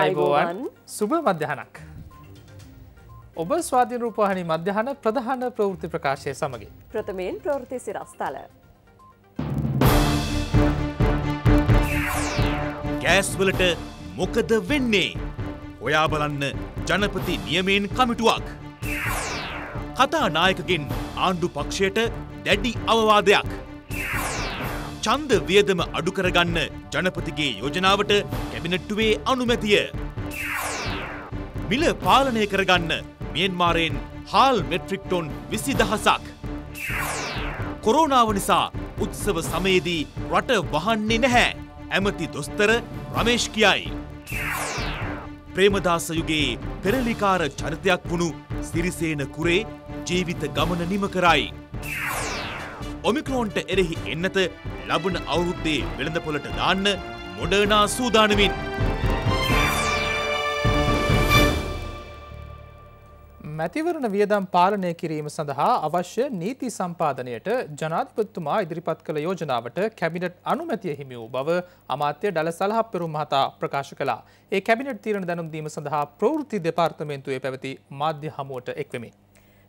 අයිබෝවන් සුභ මධ්‍යහනක්. ඔබ ස්වාධීන රූපහනි මධ්‍යහන ප්‍රධාන ප්‍රවෘති ප්‍රකාශය සමගින්. ප්‍රථමයෙන් ප්‍රෘති සිරස්ථල. ගෑස්වලට මොකද වෙන්නේ. ඔයා බලන්න ජනපති නියමයෙන් කමිටුවක්. කතා නායකගෙන් ආණ්ඩු පක්ෂයට දැඩි අවවාදයක්. ඡන්ද වියදම අඩු කරගන්න ජනපතිගේ යෝජනාවට කැබිනට්ටුවේ අනුමැතිය. මිල පාලනය කරගන්න මියන්මාරයෙන් හාල් මෙට්‍රික් ටොන් 20000ක්. කොරෝනාව නිසා උත්සව සමයේදී රට වහන්නේ නැහැ. ඇමති දොස්තර රමේෂ් කියයි. ප්‍රේමදාස යුගයේ පෙරලිකාර චරිතයක් වුණු සිරිසේන කුරේ ජීවිත ගමන නිම කරයි. ඔමිකරෝන්ට එරෙහි එන්නත ලබන අවුරුද්දේ වෙළඳපොළට දාන්න මොඩර්නා සූදානමින්. මැතිවරණ වියදම් පාලනය කිරීම සඳහා අවශ්‍ය නීති සම්පාදනයට ජනාධිපත්තුමා ඉදිරිපත් කළ යෝජනාවට කැබිනට් අනුමැතිය හිමි වූ බව අමාත්‍ය ඩල සලහප්පෙරුම් මහතා ප්‍රකාශ කළා. ඒ කැබිනට් තීරණ දැනුම්දීම සඳහා ප්‍රවෘත්ති දෙපාර්තමේන්තුවේ පැවති මාධ්‍ය හමුවට එක්වෙමින්.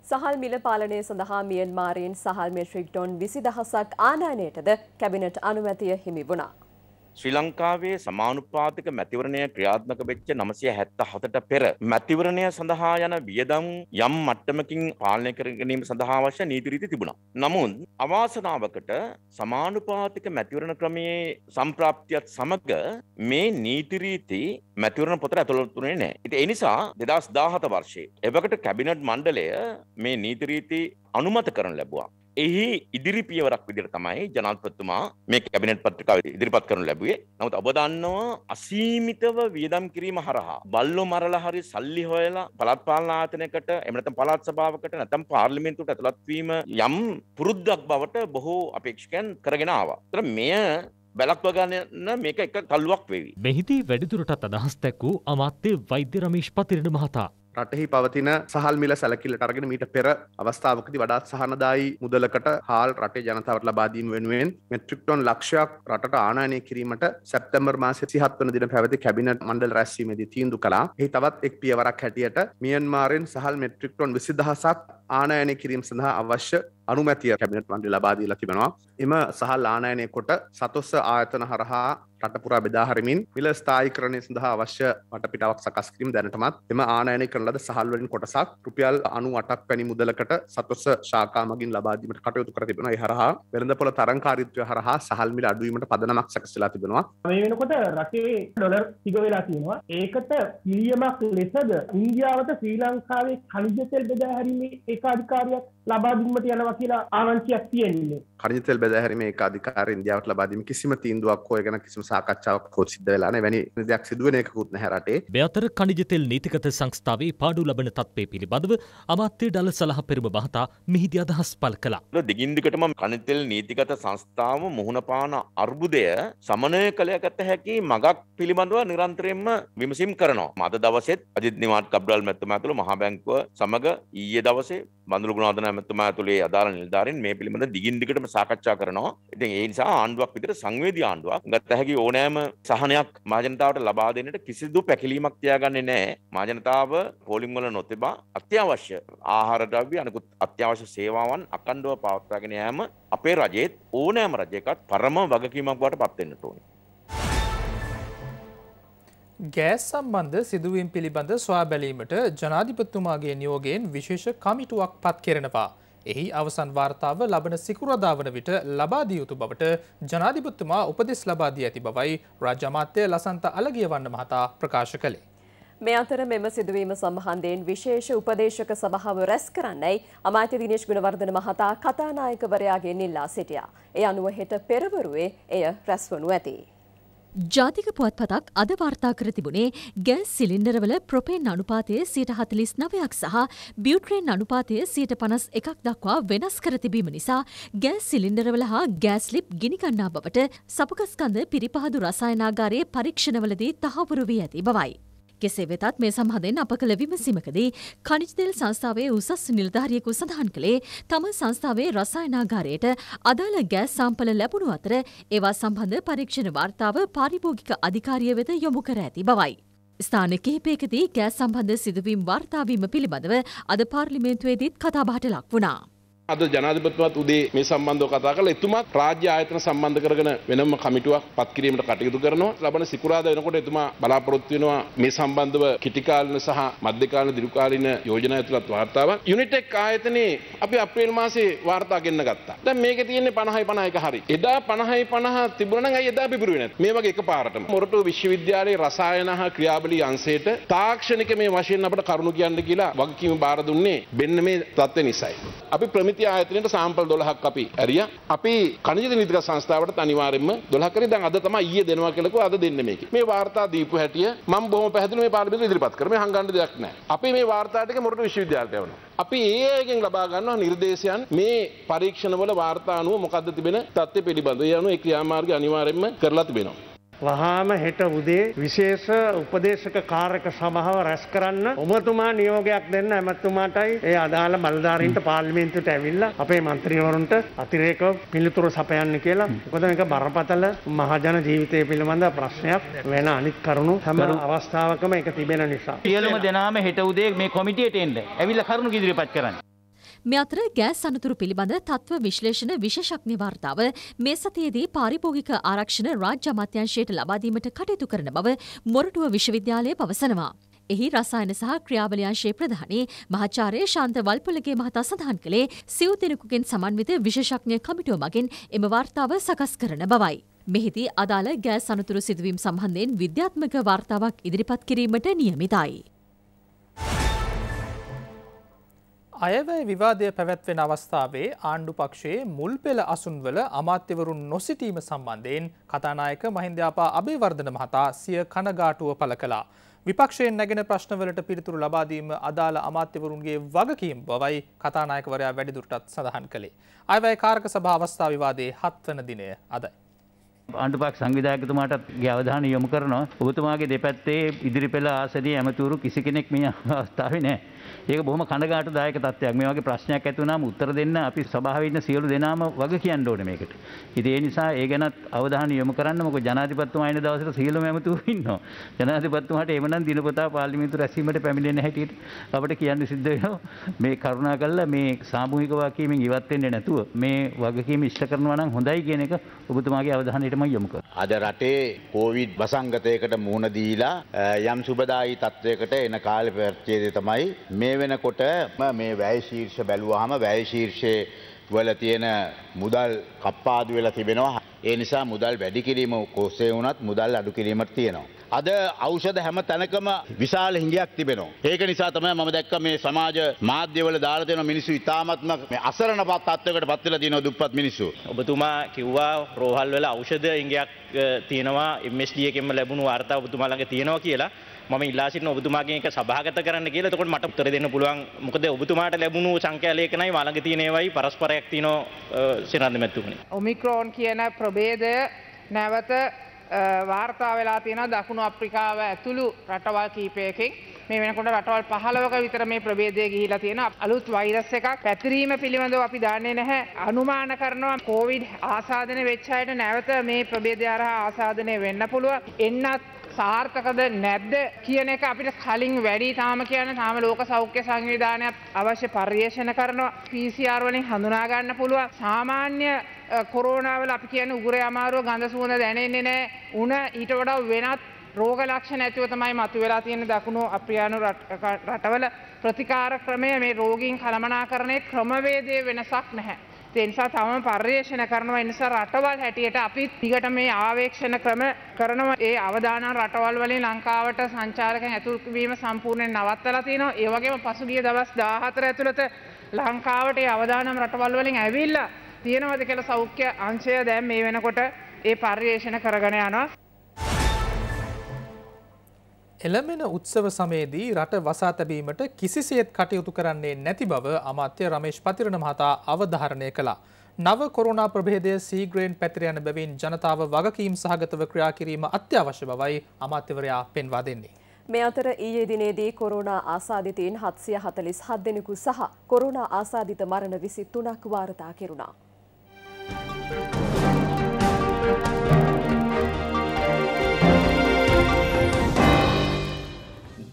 සහල් මිල පාලනය සඳහා මියන්මාරයෙන් සහල් මෙට්‍රික් ටොන් විසි දහසක් ආනයනයටද කැබිනට් අනුමැතිය හිමි වුණා. ශ්‍රී ලංකාවේ සමානුපාතික මැතිවරණය ක්‍රියාත්මක වෙච්ච 977ට පෙර මැතිවරණය සඳහා යන වියදම් යම් මට්ටමකින් පාලනය කර ගැනීම සඳහා අවශ්‍ය නීති රීති තිබුණා. නමුත් අවාසනාවකට සමානුපාතික මැතිවරණ ක්‍රමයේ සම්ප්‍රාප්තියත් සමග මේ නීති රීති මැතිවරණ පොතට ඇතුළත් වුණේ නැහැ. ඉතින් ඒ නිසා 2017 වර්ෂයේ එවකට කැබිනට් මණ්ඩලය මේ නීති රීති අනුමත කරන ලැබුවා. එහි ඉදිරි පියවරක් විදිර තමයි ජනල්පතුමා මේ කැබිනට පත්්‍රිකාව ඉදිරිපත් කරනු ලැබේ නමුත් අබදන්නවා අසීමිතව වියදම් කිරීම හරහා බල්ලො මරල හරි සල්ලි හොයලා පළත්පාලනාතනකට එමනත පළත් සභාවකට නැතම් පාර්ලිමෙන්තුට ඇතුළත්වීම යම් පුරුද්ධක් බවට බොහෝ අපේක්ෂකයන් කරගෙනවා. තර මෙය බැලක් වගන්න මේක එක කල්ුවක් වෙවි. මෙහිදී වැඩිදුරටත් අදහස් තැක් වූ අමාත්‍ය වෛද්‍ය රමේෂ් පතිරණ මහතා රටෙහි පවතින සහල් මිල සැලකිලට අරගෙන මීට පෙර අවස්ථාවකති වඩාත් සහනදායි මුදලකට හාල් රටේ ජනතාවට ලබාදීම වෙනුවෙන් මෙට්‍රික්ටොන් ලක්ෂයක් රට ආනයනය කිරීමට සැප්තම්බර් මාස සිහත්වන දින පැවති කැබිනට මණ්ඩල් රැස්වීමද තීන්දු කලා හි තවත් එක් පියවරක් හැටියට මියන්මාරෙන් සහල් මෙට්‍රික්ටොන් විසිදහසක් ආනයනය කිරීම සඳහා අවශ්‍ය අනුමැතිය කැබිනට වන්ට ලබාදීලා තිබෙනවා එම සහ ලානයනය කොට සතුස්ස ආයතන හරහා රටපුරා බෙදාහරමින් මිල ස්ථායි කරණය සඳහා අවශ්‍ය වට පිටාවක් සකස්කිරීම දැනටමත් එම ආනයනය කරලද සහල්වලින් කොටසක් රුපියල් අනු අටක් පැනි මුදලකට සතුස්ස ශාකාමගින් ලබාදීමට කටයුතු කර තිබෙන හරහා වෙළඳ පොළ තරංකාරිත්වය හරහා සහල්මිල අඩුවීමට පදනමක් සකසලා තිබෙනවා මේ වෙනකොට රටේ ඩොලර් තිග වෙලා තියෙනවා ඒකට පිළියමක් ලෙසද ඉන්දියාවට ශ්‍රී ලංකාවේ කනිජතෙල් බෙදාහැරීමේ ඒකාධිකාරියක් ලබාදීමට යනවා කියලා ආරංචියක් තියෙන්නේ. කනිතෙල් බැදහැරීම ඒක අධිකාර ඉන්දියාවට ලබා දීම කිසිම තීන්දුවක් ඔය ගැන කිසිම සාකච්ඡාවක් කොත් සිද්ධ වෙලා නැහැ. වැනි දෙයක් සිදු වෙන එකකුත් නැහැ රටේ. මෙතර කනිජ තෙල් නීතිගත සංස්ථාවේ පාඩු ලබන තත්ත්වය පිළිබඳව අමාත්‍ය ඩල සලහ පෙරම මහතා මෙහිදී අදහස් පළ කළා. දිගින් දිගටම කනිජ තෙල් නීතිගත සංස්ථාව මුහුණ පාන අර්බුදය සමනය කළයකට හැකි මගක් පිළිබඳව නිරන්තරයෙන්ම විමසීම් කරනවා. අද දවසෙත් අජිත් නිවාඩ් කබ්ඩල් මැතිතුමා ඇතුළු මහා බැංකුව සමග ඊයේ දවසේ බඳුළු ගුණාධන ඇමතුමා තුළේ අදාළ නිල්ධාරෙන් මේ පිළිබඳ දිගින්දිකටම සාකච්ඡා කරනවා ඉතින් ඒ නිසා ආණ්ඩුවක් විතර සංවේදී ආණ්ඩුවක් ගත්ත හැකි ඕනෑම සහනයක් මාජනතාවට ලබා දෙන්නට කිසිදු පැකිලීමක් තියාගන්නේ නැහැ මාජනතාව පෝලිම් වල නොතිබා අත්‍යවශ්‍ය ආහාර ද්‍රව්‍ය අනිකුත් අත්‍යවශ්‍ය සේවාවන් අකණ්ඩව පවත්වාගෙන යෑම අපේ රජෙත් ඕනෑම රජයකත් පරම වගකීමක් බවට පත් වෙන්නට ඕනේ ගෑස් සම්බන්ධ සිදුවීම් පිළිබඳ සොයා බැලීමට ජනාධිපතිතුමාගේ නියෝගයෙන් විශේෂ කමිටුවක් පත් කෙරෙනවා. එහි අවසන් වාර්තාව ලබන සිකුරදා වන විට ලබාදිය යුතු බවට ජනාධිපතිතුමා උපදෙස් ලබා දී ඇති බවයි රාජ්‍යමාත්‍ය ලසන්ත අලගියවන්න මහතා ප්‍රකාශ කළේ. මේ අතර මෙම සිදුවීම සම්බන්ධයෙන් විශේෂ උපදේශක සභාව රැස් කරන්නයි අමාත්‍ය දිනේෂ් ගුණවර්ධන මහතා කතානායකවරයාගෙන් ඉල්ලා සිටියා. ඒ අනුව හෙට පෙරවරුවේ එය රැස්වනු ඇති. ජාතික පුවත්පතක් අද වාර්තා කර තිබුණේ ගෑස් සිලින්ඩරවල ප්‍රොපේන් අනුපාතය සීට හතලිස් නවයක් සහ බියුට්‍රේන් අනුපාතය සීට පනස් එකක් දක්වා වෙනස් කර තිබීම නිසා ගෑස් සිලින්ඩරවල හා ගෑස්ලිප් ගිනිගන්නා බවට සපකස්කඳ පිරිපහදු රසායනාගාරයේ පරීක්ෂණවලදී තහවුරු වී ඇති බවයි. කෙසේ වෙතත් මේ සම්හදෙන් අප කළ විමසීමකදී කනිජතෙල් සංස්ථාවේ උසස් නිලධාරියෙකු සඳහන් කළේ තම සංස්ථාවේ රසායනාගාරයට අදාළ ගෑස් සාම්පල ලැබුණු අතර ඒවා සම්බන්ධ පරීක්ෂණ වාර්තාව පාරිභෝගික අධිකාරිය වෙත යොමු කර ඇති බවයි. ස්ථාන කිහිපයකදී ගෑස් සම්බන්ධ සිදුවීම් වාර්තාවීම පිළිබඳව අද පාර්ලිමේන්තුවේදීත් කතාබහට ලක් වුණා. අද ජනාධිපතිතුමත් උදේ මේ සම්බන්ධව කතා කරලා එතුමාත් රාජ්‍ය ආයතන සම්බන්ධ කරගෙන වෙනම කමිටුවක් පත් කිරීමට කටයුතු කරනවා. ලබන සිකුරාදා වෙනකොට එතුමා බලාපොරොත්තු වෙනවා මේ සම්බන්ධව කිටිකාලීන සහ මධ්‍යකාලීන දීර්ඝකාලීන යෝජනා ඇතුළත් වාර්තාවක් යුනිටෙක් ආයතනයේ අපි අප්‍රේල් මාසේ වාර්තා ගෙන්න ගත්තා. දැන් මේකේ තියෙන්නේ 50යි 51 හරි. එදා 50යි 50 තිබුණා නම් අයි එදා පිපිරුවේ නැත්. මේ වගේ එකපාරටම මොරටුව විශ්වවිද්‍යාලයේ රසායන හා ක්‍රියාවලිය අංශයට තාක්ෂණික මේ වශයෙන් අපට කරුණු කියන්න කියලා වගකීම බාර දුන්නේ මෙන්න මේ තත්ත්වය නිසායි. අපි ප්‍රමිත ප්‍රීති ආයතනයට සාම්පල් 12ක් අපි ඇරියා. අපි කණිජ නිදික සංස්ථාවට අනිවාර්යයෙන්ම 12 කරේ දැන් අද තමයි ඊයේ දෙනවා කියලා කිව්වා අද දෙන්න මේක. මේ වාර්තා දීපු හැටිය මම බොහොම පැහැදිලිව මේ පාර්ලිමේන්තුව ඉදිරිපත් කරා. මේ හංගන්න දෙයක් නැහැ. අපි මේ වාර්තා ටික මොරටු විශ්වවිද්‍යාලයට යවනවා. අපි ඒ එකෙන් ලබා ගන්නවා නිර්දේශයන් මේ පරීක්ෂණවල වාර්තා අනුව මොකද්ද තිබෙන තත්ත්ව පිළිබඳව. ඒ අනුව ඒ ක්‍රියාමාර්ගය අනිවාර්යයෙන්ම කරලා තිබෙනවා. වහාම හෙට උදේ විශේෂ උපදේශක කාරක සමහව රැස් කරන්න ඔබතුමා නියෝගයක් දෙන්න ඇමැත්තුමාටයි ඒ අදාළ බලධාරීන්ට පාර්ලිමේන්තුට ඇවිල්ලා අපේ මන්ත්‍රීවරුන්ට අතිරේක පිළිතුරු සපයන්න කියලා මොකද මේක බරපතල මහජන ජීවිතය පිළිබඳ ප්‍රශ්නයක් වෙන අනිත් කරුණු හැම අවස්ථාවකම ඒක තිබෙන නිසා. සියලුම දෙනාම හෙට උදේ මේ කොමිටියට එන්න. ඇවිල්ලා කරුණු ඉදිරිපත් කරන්න. මේ අතර ගෑස් අනතුරු පිළිබඳ තත්ත්ව විශ්ලේෂණ විශේෂඥ වාර්තාව මේ සතියේදී පාරිභෝගික ආරක්ෂණ රාජ්‍ය අමාත්‍යාංශයට ලබා දීමට කටයුතු කරන බව මොරටුව විශ්වවිද්‍යාලය පවසනවා. එහි රසායන සහ ක්‍රියාවලියංශයේ ප්‍රධානී මහාචාර්ය ශාන්ත වල්පලගේ මහතා සඳහන් කළේ සිව් දෙනෙකුගෙන් සමන්විත විශේෂඥ කමිටුව මගින් එම වාර්තාව සකස් කරන බවයි. මෙහිදී අදාළ ගෑස් අනතුරු සිදුවීම් සම්බන්ධයෙන් විද්‍යාත්මක වාර්තාවක් ඉදිරිපත් කිරීමට නියමිතයි. අයවැය විවාදය පැවැත්වෙන අවස්ථාවේ ආණ්ඩු පක්ෂයේ මුල් පෙළ අසුන්වල අමාත්‍යවරුන් නොසිටීම සම්බන්ධයෙන් කතානායක මහින්ද්‍යාපා අභිවර්ධන මහතා සිය කනගාටුව පළ කළා. විපක්ෂයෙන් නැගෙන ප්‍රශ්නවලට පිළිතුරු ලබාදීම අදාළ අමාත්‍යවරුන්ගේ වගකීම් බවයි කතානායකවරයා වැඩිදුරටත් සඳහන් කළේ. අයවැය කාරක සභා අවස්ථා විවාදයේ හත්වන දිනය අදයි. අන්ටුපක් සංවිධායකතුමාටත් ග්‍යවධාන යොමු කරනවා ඔබතුමාගේ දෙපැත්තේ ඉදිරි පෙළ ආසනයේ ඇමතුරු කිසි කෙනෙක් මේ අවස්ථාවේ නැහැ. ඒක බොහොම කනගාටු දායක තත්ත්වයක්. මේ වගේ ප්‍රශ්නයක් ඇති වුණාම උත්තර දෙන්න අපි සභාවේ ඉන්න සියලු දෙනාම වග කියන්න ඕනේ මේකට. ඉතින් ඒ නිසා ඒ ගැනත් අවධානය යොමු කරන්න මොකද ජනාධිපතිතුමා එන දවසට සියලුම ඇමතුරු ඉන්නවා. ජනාධිපතිතුමාට එවනම් දිනපතා පාර්ලිමේන්තු රැස්වීමට පැමිණෙන හැටියට අපිට කියන්න සිද්ධ වෙනවා මේ කරුණා කරලා මේ සාමූහික වාකීමෙන් ඉවත් වෙන්නේ නැතුව මේ වගකීම ඉෂ්ට කරනවා නම් හොඳයි කියන එක ඔබතුමාගේ අවධානයට පැත්තටම යොමු කරනවා. අද රටේ කෝවිඩ් වසංගතයකට මුහුණ දීලා යම් සුබදායි තත්ත්වයකට එන කාලේ පරිච්ඡේදය තමයි මේ වෙනකොට මේ වැය ශීර්ෂ බැලුවාම වැය ශීර්ෂයේ වල තියෙන මුදල් කප්පාදු වෙලා තිබෙනවා. ඒ නිසා මුදල් වැඩි කිරීම කොසේ වුණත් මුදල් අඩු කිරීමක් තියෙනවා. අද ඖෂධ හැම තැනකම විශාල හිඟයක් තිබෙනවා. ඒක නිසා තමයි මම දැක්ක මේ සමාජ මාධ්‍යවල දාලා තියෙන මිනිස්සු ඉතාමත්ම මේ අසරණපත් තත්ත්වයකට පත් වෙලා තියෙනවා දුප්පත් මිනිස්සු. ඔබතුමා කිව්වා රෝහල් වල ඖෂධ හිඟයක් තියෙනවා MSD එකෙන්ම ලැබුණු වාර්තා ඔබතුමා ළඟ තියෙනවා කියලා. මම ඉල්ලා සිටින ඔබතුමාගෙන් එක සභාගත කරන්න කියලා. එතකොට මට උත්තර දෙන්න පුළුවන්. මොකද ඔබතුමාට ලැබුණු සංඛ්‍යා ලේඛනයි මලඟ තියෙන ඒවායි පරස්පරයක් තියෙනවා සිරන්දි මැතිතුමනි. ඔමික්‍රෝන් කියන ප්‍රභේදය නැවත වාර්තා වෙලා තියෙන දකුණු අප්‍රිකාව ඇතුළු රටවල් කීපයකින් මේ වෙනකොට රටවල් පහලවක විතර මේ ප්‍රබේදය ගිහිලා තියෙන අලුත් වෛරස් එකක් පැතිරීම පිළිබඳව අපි දන්නේ නැහැ අනුමාන කරනවා කෝවිඩ් ආසාධන වෙච්චායට නැවත මේ ප්‍රබේදයාරහා ආසාධනය වෙන්න පුළුව එන්නත් සාර්ථකද නැද්ද කියන එක අපිට කලින් වැඩි තාම කියන තාම ලෝක සෞඛ්‍ය සංවිධානයක් අවශ්‍ය පර්යේෂණ කරනවා PCR වලින් හඳුනා ගන්න පුළුවන් සාමාන්‍ය කොරෝනාවල අපි කියන උගුරේ අමාරුව ගඳ සුවඳ දැනෙන්නේ නෑ උන ඊට වඩා වෙනත් රෝග ලක්ෂණ ඇතිව තමයි මතුවෙලා තියෙන දකුණු අප්‍රියානු රටවල ප්‍රතිකාර ක්‍රමය මේ රෝගීන් කළමනාකරණයේ ක්‍රමවේදයේ වෙනසක් නැහැ. ඒ නිසා තවම පර්යේෂණ කරනවා. ඒ නිසා රටවල් හැටියට අපි දිගට මේ ආවේක්ෂණ ක්‍රම කරනවා. ඒ අවදානම් රටවල් වලින් ලංකාවට සංචාරකයන් ඇතුළු වීම සම්පූර්ණයෙන් නවත්තලා තිනවා. ඒ වගේම පසුගිය දවස් 14 ඇතුළත ලංකාවට ඒ අවදානම් රටවල් වලින් ඇවිල්ලා තියෙනවද කියලා සෞඛ්‍ය අංශය දැන් මේ වෙනකොට ඒ පර්යේෂණ කරගෙන යනවා. එළමෙන උත්සව සමයේදී රට වසා තැබීමට කිසිසේත් කටයුතු කරන්නේ නැති බව අමාත්‍ය රමේෂ් පතිරණ මහතා අවධාරණය කළා. නව කොරුණා ප්‍රභේදය සීග්‍රේන් පැතිර යන බැවින් ජනතාව වගකීම් සහගතව ක්‍රියා කිරීම අත්‍යවශ්‍ය බවයි අමාත්‍යවරයා පෙන්වා දෙන්නේ. මේ අතර ඊයේ දිනේදී කොරුණා ආසාධිතීන් හත්සිය හතලිස් හත් දෙනෙකු සහ කොරුණා ආසාධිත මරණ විසි තුනක් වාර්තා කෙරුණා.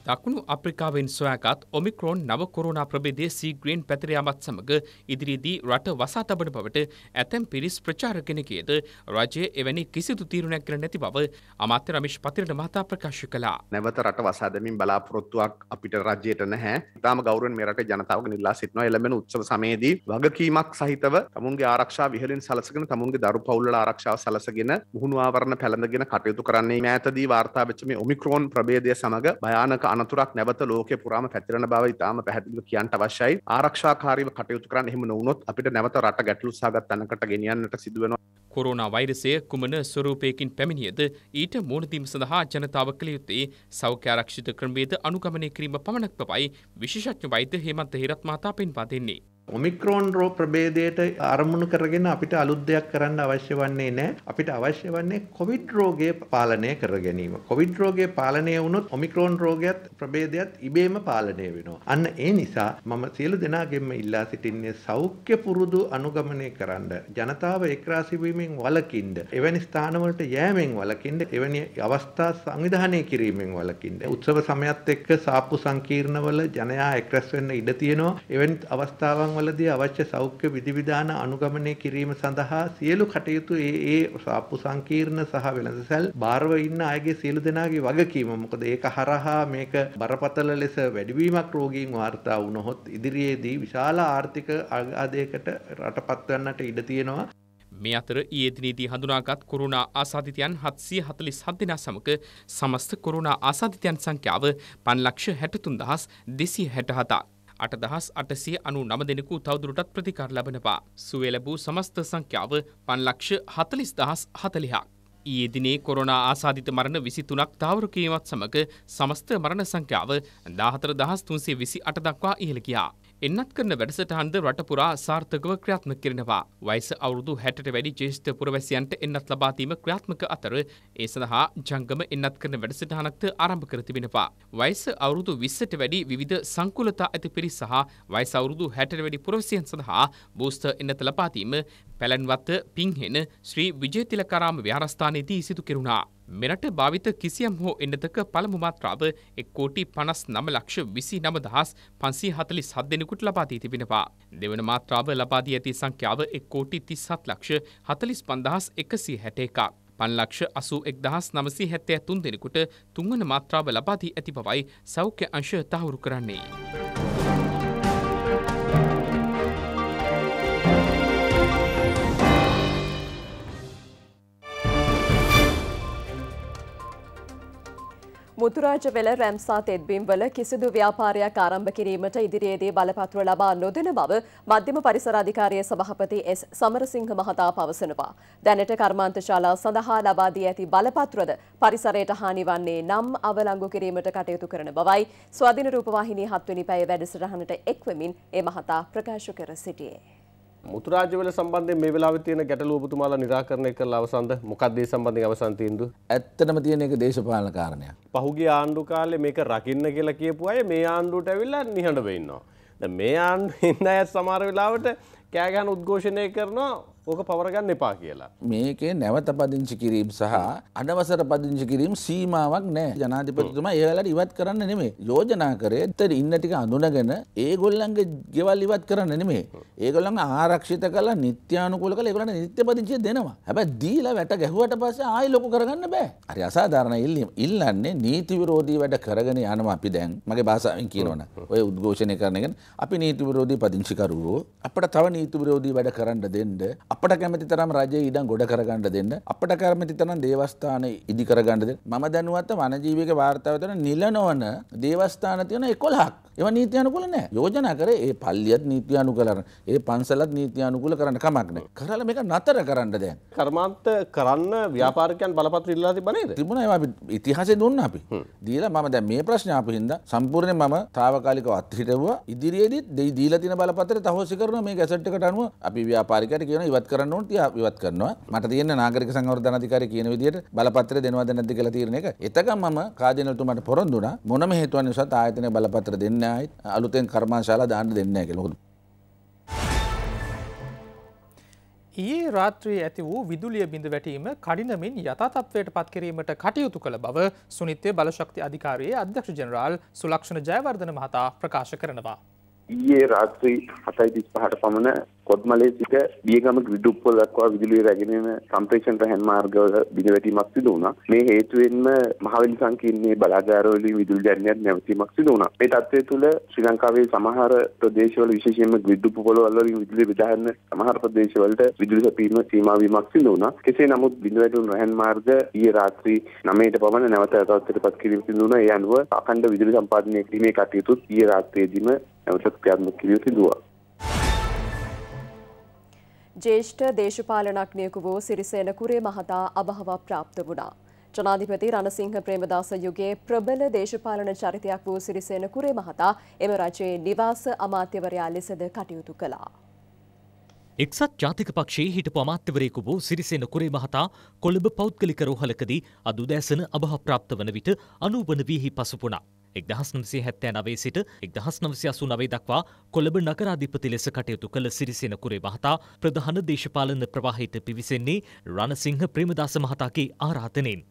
දකුණු අප්‍රිකාවෙන් සොයාගත් ඔමික්‍රෝන් නව කොරුණා ප්‍රබේදය සීග්‍රීන් පැතිරයාමත් සමඟ ඉදිරිදී රට වසා තබන බවට ඇතැම් පිරිස් ප්‍රචාර කෙනකේද රජය එවැනි කිසිදු තීරුණයක් කර නැති බව අමාත්‍ය රමිෂ් පතිරට මහතා ප්‍රකාශ කළා. නැවත රට වසාදමින් බලාපොරොත්තුවක් අපිට රජයට නැහැ. තාම ගෞරවන් මේ රට ජනතාවක නිල්ලා සිටනවා එළඹෙන උත්සව සමයේදී වගකීමක් සහිතව තමුන්ගේ ආරක්ෂා විහලින් සලසගෙන තමුන්ගේ දරු පවුල්ල ආරක්ෂාව සලසගෙන මුහුණු ආවරණ පැළඳගෙන කටයුතු කරන්නේ මෑතදී වාර්තා වෙච්ච මේ ඔමික්‍රෝන් ප්‍රභේදය සමග භයානක අනතුරක් නැවත ලෝක පුරාම පැතිරන බව ඉතාම පැහැදිලි කියන්ට අවශ්‍යයි ආරක්ෂාකාරීව කටයුතු කරන්න එහෙම නොවුනොත් අපිට නැවත රට ගැටලු සාගත්තන්නකට ගෙනියන්නට සිදුවෙනවා කොරෝනා වෛරසය කුමන ස්වරූපයකින් පැමිණියද ඊට මූුණදීම සඳහා ජනතාව කළ යුත්තේ සෞඛ්‍යාරක්ෂිත ක්‍රමේද අනුගමනය කිරීම පමණක් පවයි විශෂඥ වෛද්‍ය හෙමත් හිරත් මතා පෙන් පතින්නේ. ඔමික්‍රෝන් රෝ ප්‍රබේදයට අරමුණු කරගෙන අපිට අලුත් දෙයක් කරන්න අවශ්‍ය වන්නේ නෑ අපිට අවශ්‍ය වන්නේ කොවිඩ් රෝගය පාලනය කර ගැනීම කොවිඩ් රෝගය පාලනය වුණොත් ඔමික්‍රෝන් රෝගයත් ප්‍රබේදයත් ඉබේම පාලනය වෙනවා අන්න ඒ නිසා මම සියලු දෙනාගෙන්ම ඉල්ලා සිටින්නේ සෞඛ්‍ය පුරුදු අනුගමනය කරන්න ජනතාව එක්රාසිවීමෙන් වලකින්ද එවැනි ස්ථානවලට යෑමෙන් වලකින්ද එවැනි අවස්ථා සංවිධානය කිරීමෙන් වලකින්ද උත්සව සමයත් එක්ක සාප්පු සංකීර්ණවල ජනයා එක්රැස් වෙන්න ඉඩ තියෙනවා එවැනි අවස්ථාවන් වලදී අවශ්‍ය සෞඛ්‍ය විධිවිධාන අනුගමනය කිරීම සඳහා සියලු කටයුතු ඒ ඒ සාප්පු සංකීර්ණ සහ වෙළඳසැල් භාරව ඉන්න අයගේ සියලු දෙනාගේ වගකීම මොකද ඒක හරහා මේක බරපතල ලෙස වැඩිවීමක් රෝගීන් වාර්තා වුණොත් ඉදිරියේදී විශාල ආර්ථික අගාධයකට රටපත්වන්නට ඉඩ තියෙනවා. මේ අතර ඒදිනීදී හඳුනාගත් කොරුණා ආසාධිතයන් හත්සිය හතලිස් හදදිනා සමක සමස්ත කොරුණා ආසාධිතයන් සංඛ්‍යාව පන්ලක්ෂ හැටතුන් දහස් දෙසි හැටහතාක්. අටදහස් අටසිය අනු නම දෙනෙකු තවදුරටත් ප්‍රතිකාර ලබනවා. සුවේ ලැබූ සමස්ත සංඛ්‍යාව පන්ලක්ෂ හතලිස් දහස් හතලිහක්. ඊයේ දිනේ කොරෝනා ආසාධිත මරණ විසි තුනක් තාවර කීමත් සමග සමස්ත මරණ සංඛ්‍යාව දාහතර දහස් තුන්සේ විසි අට දක්වා ඉහළ ගියා. එන්නත් කරන වැඩසටහන්ද රටපුරා සාර්ථකව ක්‍රියාත්මක කරනවා. වයස අවුරුදු 60ට වැඩි ජ්‍යෙෂ්ඨ පුරවැසියන්ට එන්නත් ලබා දීම ක්‍රියාත්මක අතර ඒ සඳහා ජංගම එන්නත් කරන වැඩසටහනක්ද ආරම්භ කර තිබෙනවා. වයස අවුරුදු 20ට වැඩි විවිධ සංකූලතා ඇති පිරිස සහ වයස අවුරුදු 60ට වැඩි පුරවැසියන් සඳහා බූස්ටර් එන්නත ලබා දීම පැලන්වත්ත පිංහෙන ශ්‍රී විජේතිලකරාම විහාරස්ථානයේදී සිදු කෙරුණා. මෙරට භාවිත කිසියම් හෝ එන්නතක පළමු මාත්‍රාව එක් කෝටි පනස් නම ලක්ෂ විසි නම දහස් පන්සී හතලි සද්දෙනෙකුට ලබාදී තිබෙනවා. දෙවන මාත්‍රාව ලබාදී ඇති සංඛ්‍යාව එක් කෝටි තිස්සත් ලක්ෂ හතලිස් පන්දහස් එකසී හැට එකක්. පන්ලක්ෂ අසූ එක් දහස් නමසී හැත්තෑ තුන් දෙනෙකුට තුන්වන මාත්‍රාව ලබාදී ඇති බවයි සෞඛ්‍ය අංශ තහවුරු කරන්නේ. මුතුරාජ වෙල රැම්සා තෙත්බීම්වල කිසිදු ව්‍යාපාරයක් ආරම්භ කිරීමට ඉදිරියේදී බලපත්‍ර ලබා නොදෙන බව මධ්‍යම පරිසර අධිකාරියේ සභාපති එස් සමරසිංහ මහතා පවසනවා. දැනට කර්මාන්ත ශාලා සඳහා ලබා දී ඇති බලපත්‍රද පරිසරයට හානි වන්නේ නම් අවලංගු කිරීමට කටයුතු කරන බවයි ස්වාධීන රූපවාහිනී හත්වෙනි පැය වැඩසටහනට එක්වමින් ඒ මහතා ප්‍රකාශ කර සිටියේ. මුතුරාජවල සම්බන්ධයෙන් මේ වෙලාවේ තියෙන ගැටලුව ඔබතුමාලා निराකරණය කරලා අවසන්ද? මොකක්ද ඒ සම්බන්ධයෙන් අවසන් තීන්දුව? ඇත්තටම තියෙන එක දේශපාලන කාරණයක්. පහුගිය ආණ්ඩු කාලේ මේක රකින්න කියලා කියපු අය මේ ආණ්ඩුවට ඇවිල්ලා නිහඬව ඉන්නවා. දැන් මේ ආණ්ඩුවේ ඉන්න අය සමහර වෙලාවට කෑ ගහන උද්ඝෝෂණය කරනවා ඕක පවරගන්න එපා කියලා. මේකේ නැවත පදිංචි කිරීම් සහ අනවසර පදිංචි කිරීම් සීමාවක් නෑ ජනාධිපතිතුමා ඒවලට ඉවත් කරන්න නෙමේ යෝජනා කරේ එතර ඉන්න ටික අඳුනගෙන ඒගොල්ලන්ගේ ගෙවල් ඉවත් කරන්න නෙමේ ඒගොල්ලන් ආරක්ෂිත කලා නිත්‍යානුකූල කළ ඒගොල්ලන්ට නිත්‍ය පදිංචිය දෙනවා. හැබැයි දීලා වැට ගැහුවට පස්සේ ආයෙ ලොකු කරගන්න බෑ. හරි අසාධාරණ ඉල්ලීම්. ඉල්ලන්නේ නීති විරෝධී වැඩ කරගෙන යනවා අපි දැන් මගේ භාෂාවෙන් කියනවනම් ඔය උද්ඝෝෂණය කරන එක අපි නීති විරෝධී පදිංචිකරුවෝ අපිට තව නීති විරෝධී වැඩ කරන්න දෙන්න අපට කැමති තරම් රජය ඉඩම් ගොඩ කරගන්න දෙන්න අපට කැමති තරම් දේවස්ථාන ඉදි කරගන්න දෙන්න මම දැනුවත් වනජීවක වාර්තාව තුන නිල නොවන දේවස්ථාන තියෙන 11ක් ඒව නීති අනුකූල නෑ. යෝජනා කරේ ඒ පල්ලියත් නීති අනුකූල කරන්න. ඒ පන්සලත් නීති අනුකූල කරන්න කමක් නෑ. කරලා මේක නතර කරන්න දැන්. කර්මාන්ත කරන්න ව්‍යාපාරිකයන් බලපත්‍ර ඉල්ලලා තිබ්බ නේද? තිබුණා ඒවා අපි ඉතිහාසෙ දුන්න අපි. දීලා මම දැන් මේ ප්‍රශ්නේ ආපු හින්දා සම්පූර්ණයෙන් මම తాවකාලිකව අත්හිටවුවා. ඉදිරියේදීත් දීලා තියෙන බලපත්‍රය තහවුරු කරනවා මේ ගැසට් එකට අනුව අපි ව්‍යාපාරිකයට කියනවා ඉවත් කරන්න ඕන තියා ඉවත් කරනවා. මට තියෙන නාගරික සංවර්ධන අධිකාරිය කියන විදිහට බලපත්‍රය දෙනවද නැද්ද කියලා තීරණය එක. එතකම මම කාදිනල්තුමාට පොරොන්දුනා මොනම හේතුවක් නිසා ආයතනයේ බලපත්‍ර දෙන්න නෑයි අලුතෙන් කර්මාශාලා දාන්න දෙන්න කෙලොකු. ඒ රාත්‍රයේ ඇති වූ විදුලිය බිඳ වැටීම කඩිනමින් යථතත්වයට පත්කිරීමට කටයුතු කළ බව සුනිත්‍ය බලශක්ති අධිකාරයේ අධ්‍යක්ෂ ජනරාල් සුලක්ෂණ ජයවර්ධන මහතා ප්‍රකාශ කරනවා. ඊයේ රාත්‍රී හතයි තිස් පහට පමණ කොත්මලේ සිට දියගම ගිඩුප්පොල් දක්වා විදුලිය රැගෙන එන සම්ප්‍රේෂණ රැහන් මාර්ගවල බිඳවැටීමක් සිදු වුණා. මේ හේතුවෙන්ම මහවැලි සංකීර්ණයේ බලාගාරවලින් විදුලි දැරියක් නැවතීමක් සිදු වුණා. මේ තත්ත්වය තුළ ශ්‍රී ලංකාවේ සමහර ප්‍රදේශවල විශේෂයෙන්ම ගිඩුප්පොල් වලින් විදුලිය බෙදාගන්න සමහර ප්‍රදේශවලට විදුලි සැපීම සීමා වීමක් සිදු වුණා. කෙසේ නමුත් බිඳවැටුණු රැහන් මාර්ග ඊයේ රාත්‍රී 9ට පමණ නැවත අතවත්තටපත් කිරීම සිදු වුණා. ඒ අනුව අඛණ්ඩ විදුලි සම්පාදනය කිරීමේ කටයුතු ඊයේ රාත්‍රියේදීම නැවතත් ක්‍රියාත්මක කිරීම සිදුවා. ජේෂ්ඨ දේශපාලනක්නයකු වූ සිරිසේන කුරේ මහතා අභහවා ප්‍රාප්ත වුණා. ජනාධිපති රණසිංහ ප්‍රේමදාස යුගේ ප්‍රබල දේශපාලන චරිතයක් වූ සිරිසේන කුරේ මහතා එම රජයේ නිවාස අමාත්‍යවරයා ලෙසද කටයුතු කළා. එක්සත් ජාතික පක්ෂයේ හිටපු අමාත්‍යවරයෙකු වූ සිරිසේන කුරේ මහතා කොළඹ පෞද්ගලික රෝහලකදී අදුදෑසන අභහප්‍රාප්ත වන විට අනුවන වීහි පසුපුනා. එක්දහස් නවසේ හැත්තෑ නවේ සිට එක්දහස් නවසි අසු නවේ දක්වා කොළඹ නකරාධිපති ලෙස කටයුතු කළ සිරිසෙන කුරේ මහතා ප්‍රධාන දේශපාලන ප්‍රවාහිත පිවිසෙන්නේ රණසිංහ ප්‍රේමදාස මහතාගේ ආරාධනෙන්.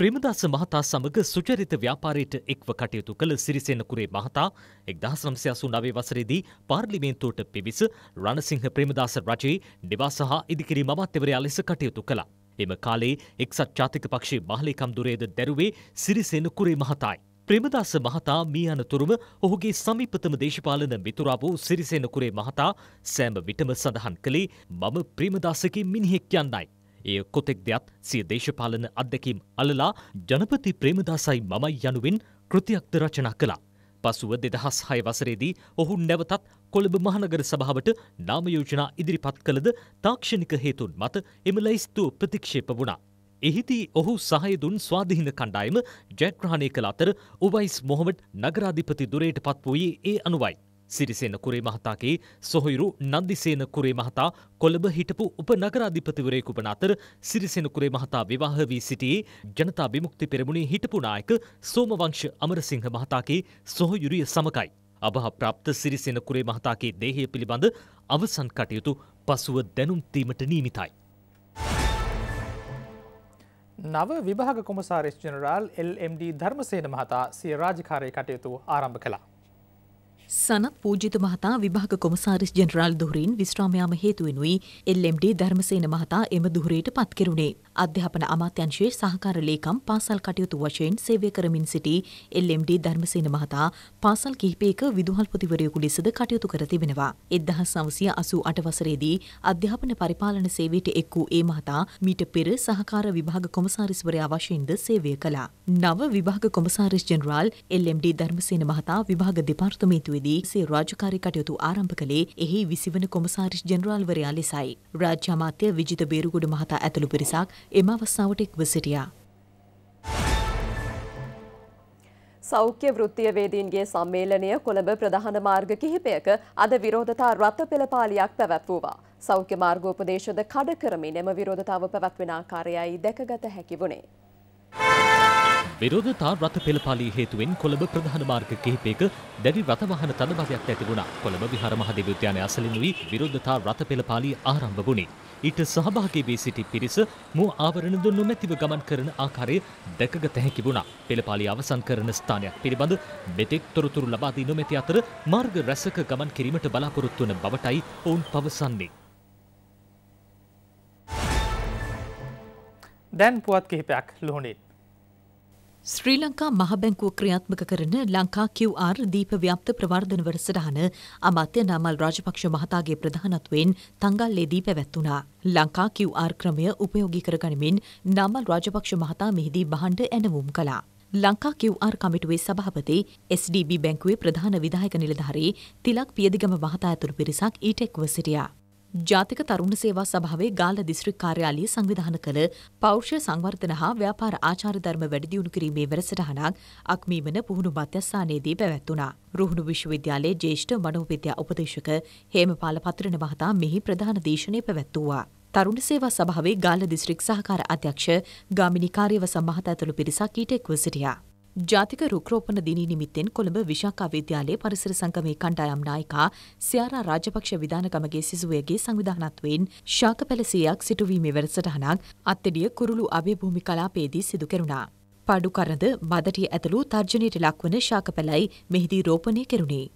ප්‍රේමදාස මහතා සමග සුචරිත ව්‍යාපාරයට එක්ව කටයුතු කළ සිරිසෙන කුරේ මහතා එක්දහස් නම්සය අසු නවේ වසරේදී පාර්ලිමේන්තුවට පිවිස රණසිංහ ප්‍රේමදාස රජයේ නිවාස හා ඉදිකිරි මමත්තවරයා ලෙස කටයුතු කළා. එම කාලේ එක්සත් ජාතික පක්ෂයේ මහලේකම් දුරේද දැරුවේ සිරිසෙන කුරේ මහතායි. ප්‍රේමදාස මහතා මේ අනතුරුව ඔහුගේ සමීපතම දේශපාලන මිතුරා වූ සිරිසේන කුරේ මහතා සෑම විටම සඳහන් කළේ මම ප්‍රේමදාසකේ මිනිහෙක් යන්නයි. එය කොතෙක් දෙයක් සිය දේශපාලන අත්දැකීම් අලලා ජනපති ප්‍රේමදාසයි මමයි යනුවෙන් කෘතියක්ද රචනා කළා. පසුව දෙදහස් හය වසරේදී ඔහු නැවතත් කොළඹ මහනගර සභාවට නාමයෝජනා ඉදිරිපත් කළද තාක්ෂණික හේතුන් මත එම ලයිස්තුව ප්‍රතික්ෂේප වුණා. එහිදී ඔහු සහය දුන් ස්වාධීන කණ්ඩායම ජයග්‍රහණය කළ අතර උබයිස් මොහොමඩ් නගරාධිපති දුරයට පත් වූයේ ඒ අනුවයි. සිරිසේන කුරේ මහතාගේ සොහොයුරු නන්දිසේන කුරේ මහතා කොළඹ හිටපු උප නගරාධිපතිවරයෙකු වන අතර සිරිසේන කුරේ මහතා විවාහ වී සිටියේ ජනතා විමුක්ති පෙරමුණේ හිටපු නායක සෝමවංශ අමරසිංහ මහතාගේ සොහොයුරිය සමගයි. අභා ප්‍රාප්ත සිරිසේන කුරේ මහතාගේ දේහය පිළිබඳ අවසන් කටයුතු පසුව දැනුම් දීමට නියමිතයි. නව විභාග කොමසාරිස් ජනරාල් LMD ධර්මසේන මහතා සිය රාජකාරය කටයුතු ආරම්භ කළා. සනත් පූජිත මහතා විභාග කොමසාරිස් ජනරාල් දුහරින් විශ්‍රාමයාම හේතුවෙනුයි LMD ධර්මසේන මහතා එම දුහරයට පත් කෙරුණේ. අධ්‍යාපන අමාත්‍යංශයේ සහකාර ලේකම් පාසල් කටයුතු වශයෙන් සේවය කරමින් සිටි එල්.එම්.ඩී. ධර්මසේන මහතා පාසල් කිහිපයක විදුහල්පතිවරයෙකු ලෙසද කටයුතු කර තිබෙනවා. 1988 වසරේදී අධ්‍යාපන පරිපාලන සේවයට එක් වූ ඒ මහතා මීට පෙර සහකාර විභාග කොමසාරිස්වරයා වශයෙන්ද සේවය කළා. නව විභාග කොමසාරිස් ජෙනරාල් එල්.එම්.ඩී. ධර්මසේන මහතා විභාග දෙපාර්තමේන්තුවේදී සේ රාජකාරී කටයුතු ආරම්භ කළේ එහි 20 වන කොමසාරිස් ජෙනරාල්වරයා ලෙසයි. රාජ්‍ය අමාත්‍ය විජිත බේරුගොඩ මහතා ඇතුළු පිරිසක් එම අවස්ථාවට එක්ව සිටියා. සෞඛ්‍ය වෘත්තියවේදීන්ගේ සම්මේලනය කොළඹ ප්‍රධාන මාර්ග කිහිපයක අද විරෝධතා රථ පෙළපාලියක් පැවැත්වූවා. සෞඛ්‍ය මාර්ගෝපදේශද කඩ කරමින් එම විරෝධතාව පැවැත්වෙන ආකාරයයි දැකගත හැකි වුණේ. විරෝධතා රථ පෙළපාලී හේතුවෙන් කොළඹ ප්‍රධාන මාර්ග කිහිපයක දැඩි රථවාහන තදබදයක් ඇති වුණා. කොළඹ විහාර මහදේව උද්‍යානය අසලින් වී විරෝධතා රථ පෙළපාලී ආරම්භ වුණේ. ඊට සහභාගී වී සිටි පිරිස මුව ආවරණද නොමැතිව ගමන් කරන ආකාරය දැකගත හැකි වුණා. පෙළපාලි අවසන් කරන ස්ථානයක් පිළිබඳ මෙතෙක් තොරතුරු ලබා දී නොමැති අතර මාර්ග රැසක ගමන් කිරීමට බලාපොරොත්තු වන බවටයි ඔවුන් පවසන්නේ. දැන් පුවත් කිහිපයක් ලුහුණින්. ශ්‍රී ලංකා මහබැංකුව ක්‍රියාත්මක කරන ලංකා QR දීප ව්‍යාප්ත ප්‍රවර්ධන වැඩසටහන අමාත්‍ය නාමල් රාජපක්ෂ මහතාගේ ප්‍රධානත්වයෙන් තංගල්ලේදී පැවැත්වුණා. ලංකා QR ක්‍රමය උපයෝගී කරගනිමින් නාමල් රාජපක්ෂ මහතා මෙහිදී බහණ්ඩ ඇනවුම් කළා. ලංකා QR කමිටුවේ සභාපති SDB බැංකුවේ ප්‍රධාන විධායක නිලධාරී තිලක් පියදිගම මහතා ඇතුළු පිරිසක් ඊට එක්ව සිටියා. ජාතික තරුණ සේවා සභාවේ ගාල්ල දිස්ත්‍රික් කාර්යාලය සංවිධාන කළ පෞරුෂ සංවර්ධන හා ව්‍යාපාර ආචාරධර්ම වැඩිදියුණු කිරීමේ වැඩසටහනක් අක්මීමන පුහුණු මධ්‍යස්ථානයේදී පැවැත්වුණා. රුහුණු විශ්වවිද්‍යාලයේ ජ්‍යෙෂ්ඨ මනෝවිද්‍යා උපදේශක හේමපාල පත්‍රණ මහතා මෙහි ප්‍රධාන දේශනය පැවැත්වුවා. තරුණ සේවා සභාවේ ගාල්ල දිස්ත්‍රික් සහකාර අධ්‍යක්ෂ ගාමිණී කාර්යව සම්මහත ඇතුළු පිරිසක් ඊට එක්ව සිටියා. ජාතික රුක්‍රෝපණ දිනී නිමිත්තෙන් කොළඹ විශාකා විද්‍යාලයේ පරිසර සංගමේ කණ්ඩායම් නායිකා සියාරා රාජපක්ෂ විධානකමගේ සිසුවයගේ සංවිධානත්වයෙන් ශාක පැලසියක් සිටුවීමේ වැඩසටහනක් අත්තඩිය කුරුළු අභිභූමි කලාපයේදී සිදු කෙරුණා. පාඩු කරද බදටිය ඇතුළු තර්ජනයට ලක්වන ශාක පැලයි මෙහිදී රෝපණය කෙරුණේ.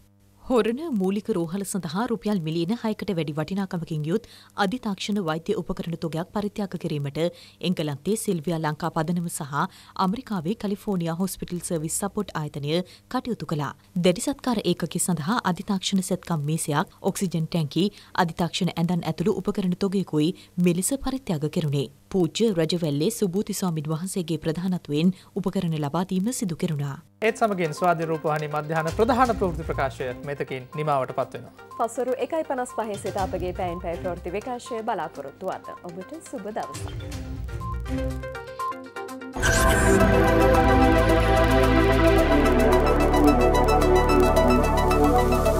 හොරණ මූලික රෝහල සඳහා රුපියල් මිලියන හයකට වැඩි වටිනාකමකින් යුත් අධිතාක්ෂණ වෛද්‍ය උපකරණ තොගයක් පරිත්‍යාග කිරීමට එංගලන්තේ සිල්වියා ලංකා පදනම සහ අමරිකාවේ කලිෆෝනියා හොස්පිටල් සර්විස් සපෝට් ආයතනය කටයුතු කළා. දැඩි සත්කාර ඒකකය සඳහා අධිතාක්ෂණ සැත්කම් මේසයක්, ඔක්සිජන් ටැංකි, අධිතාක්ෂණ ඇඳන් ඇතුළු උපකරණ තොගයකුයි මෙලෙස පරිත්‍යාග කෙරුණේ. පූජ්‍ය රජවැල්ලේ සුභූති ස්වාමින් වහන්සේගේ ප්‍රධානත්වයෙන් උපකරණ ලබා දීම සිදු කෙරුණා. ඒත් සමගින් ස්වාධි රූපවාහිනී මධ්‍යහන ප්‍රධාන ප්‍රවෘත්ති ප්‍රකාශය මෙතකින් නිමාවට පත් වෙනවා. පසුරු 1.55 සිට අපගේ පැයෙන් පැය ප්‍රවෘත්ති විකාශය බලාපොරොත්තු අත. ඔබට සුබ දවසක්. Thank you.